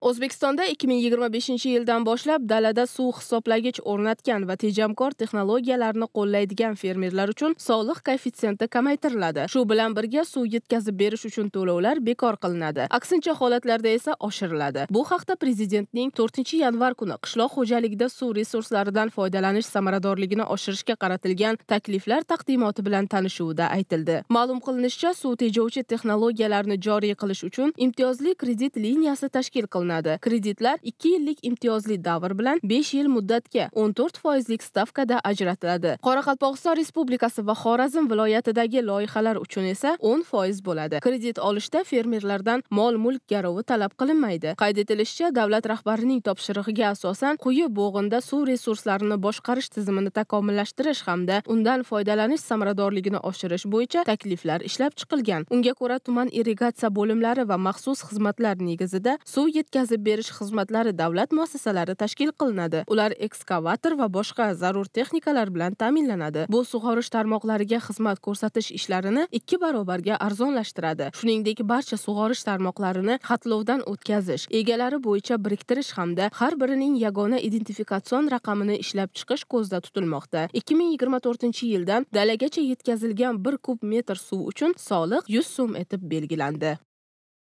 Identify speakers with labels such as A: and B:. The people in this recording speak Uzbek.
A: O'zbekistonda 2025 yildan boshlab dalada suv hisoblagich o'rnatgan va tejamkor texnologiyalarni qo'llaydigan fermerlar uchun soliq koeffitsiyenti kamaytiriladi. Shu bilan birga suv yetkazib berish uchun to'lovlar bekor qilinadi. Aksincha holatlarda esa oshiriladi. Bu haqda prezidentning 4-yanvar kuni qishloq xo'jaligida suv resurslaridan foydalanish samaradorligini oshirishga qaratilgan takliflar taqdimoti bilan tanishuvida aytildi. Ma'lum qilinishicha, suv tejovchi texnologiyalarni joriy qilish uchun imtiyozli kredit liniyasi tashkil qilinadi qilinadi kreditlar ikki yillik imtiyozli davr bilan besh yil muddatga o'n to'rt foizlik stavkada ajratiladi qoraqalpog'iston respublikasi va xorazm viloyatidagi loyihalar uchun esa o'n foiz bo'ladi kredit olishda fermerlardan mol mulk garovi talab qilinmaydi qayd etilishicha davlat rahbarining topshirig'iga asosan quyi bo'g'inda suv resurslarini boshqarish tizimini takomillashtirish hamda undan foydalanish samaradorligini oshirish bo'yicha takliflar ishlab chiqilgan unga ko'ra tuman irrigatsiya bo'limlari va maxsus xizmatlar negizida suv yetkazib yetkazib berish xizmatlari davlat muassasalari tashkil qilinadi ular ekskavator va boshqa zarur texnikalar bilan ta'minlanadi bu sug'orish tarmoqlariga xizmat ko'rsatish ishlarini ikki barobarga arzonlashtiradi shuningdek barcha sug'orish tarmoqlarini xatlovdan o'tkazish egalari bo'yicha biriktirish hamda har birining yagona identifikatsion raqamini ishlab chiqish ko'zda tutilmoqda ikki ming yigirma to'rtinchi yildan dalagacha yetkazilgan bir kub metr suv uchun soliq yuz so'm etib belgilandi